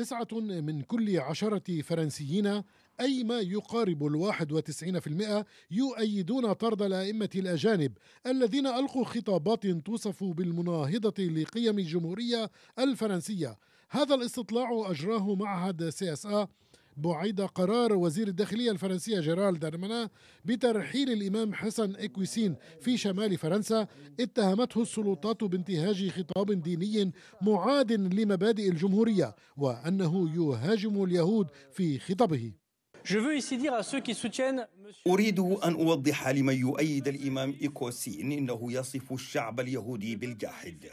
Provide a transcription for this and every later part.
تسعة من كل عشرة فرنسيين أي ما يقارب الواحد وتسعين في المئة يؤيدون طرد الأئمة الأجانب الذين ألقوا خطابات توصف بالمناهضة لقيم الجمهورية الفرنسية هذا الاستطلاع أجراه معهد سي اس بعد قرار وزير الداخلية الفرنسية جيرال دارمانا بترحيل الإمام حسن إكويسين في شمال فرنسا اتهمته السلطات بانتهاج خطاب ديني معاد لمبادئ الجمهورية وأنه يهاجم اليهود في خطبه أريد أن أوضح لمن يؤيد الإمام إيكوسين إنه يصف الشعب اليهودي بالجاحد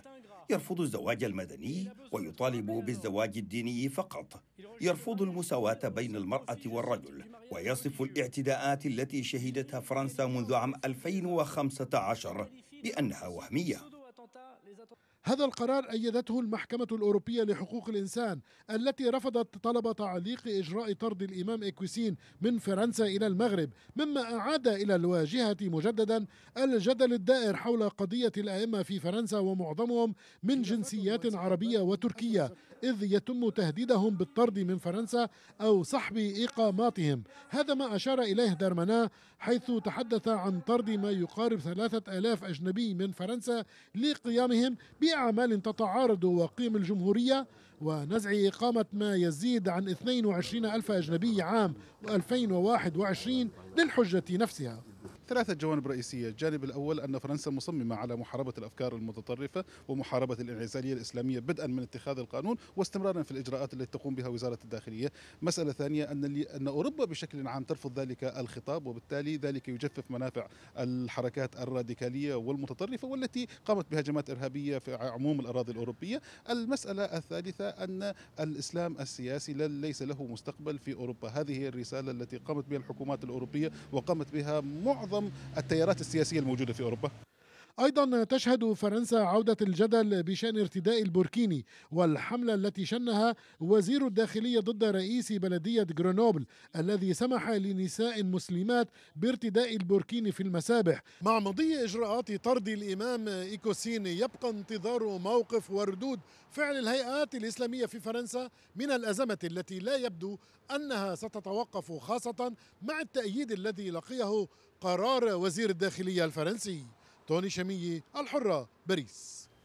يرفض الزواج المدني ويطالب بالزواج الديني فقط يرفض المساواة بين المرأة والرجل ويصف الاعتداءات التي شهدتها فرنسا منذ عام 2015 بأنها وهمية هذا القرار أيدته المحكمة الأوروبية لحقوق الإنسان التي رفضت طلب تعليق إجراء طرد الإمام إكويسين من فرنسا إلى المغرب مما أعاد إلى الواجهة مجددا الجدل الدائر حول قضية الأئمة في فرنسا ومعظمهم من جنسيات عربية وتركية إذ يتم تهديدهم بالطرد من فرنسا أو سحب إقاماتهم هذا ما أشار إليه دارمانا حيث تحدث عن طرد ما يقارب ثلاثة آلاف أجنبي من فرنسا لقيامهم بأ بأعمال تتعارض وقيم الجمهورية ونزع إقامة ما يزيد عن 22 ألف أجنبي عام 2021 للحجة نفسها ثلاثة جوانب رئيسية الجانب الأول أن فرنسا مصممة على محاربة الأفكار المتطرفة ومحاربة الانعزالية الإسلامية بدءا من اتخاذ القانون واستمرارا في الإجراءات التي تقوم بها وزارة الداخلية مسألة ثانية أن, أن أوروبا بشكل عام ترفض ذلك الخطاب وبالتالي ذلك يجفف منافع الحركات الراديكالية والمتطرفة والتي قامت بهجمات إرهابية في عموم الأراضي الأوروبية المسألة الثالثة أن الإسلام السياسي ليس له مستقبل في أوروبا هذه هي الرسالة التي قامت بها الحكومات الأوروبية وقامت بها معظم معظم التيارات السياسيه الموجوده في اوروبا أيضا تشهد فرنسا عودة الجدل بشأن ارتداء البوركيني والحملة التي شنها وزير الداخلية ضد رئيس بلدية غرينوبل الذي سمح لنساء مسلمات بارتداء البوركيني في المسابح مع مضي إجراءات طرد الإمام إيكوسين يبقى انتظار موقف وردود فعل الهيئات الإسلامية في فرنسا من الأزمة التي لا يبدو أنها ستتوقف خاصة مع التأييد الذي لقيه قرار وزير الداخلية الفرنسي توني شمية الحرة باريس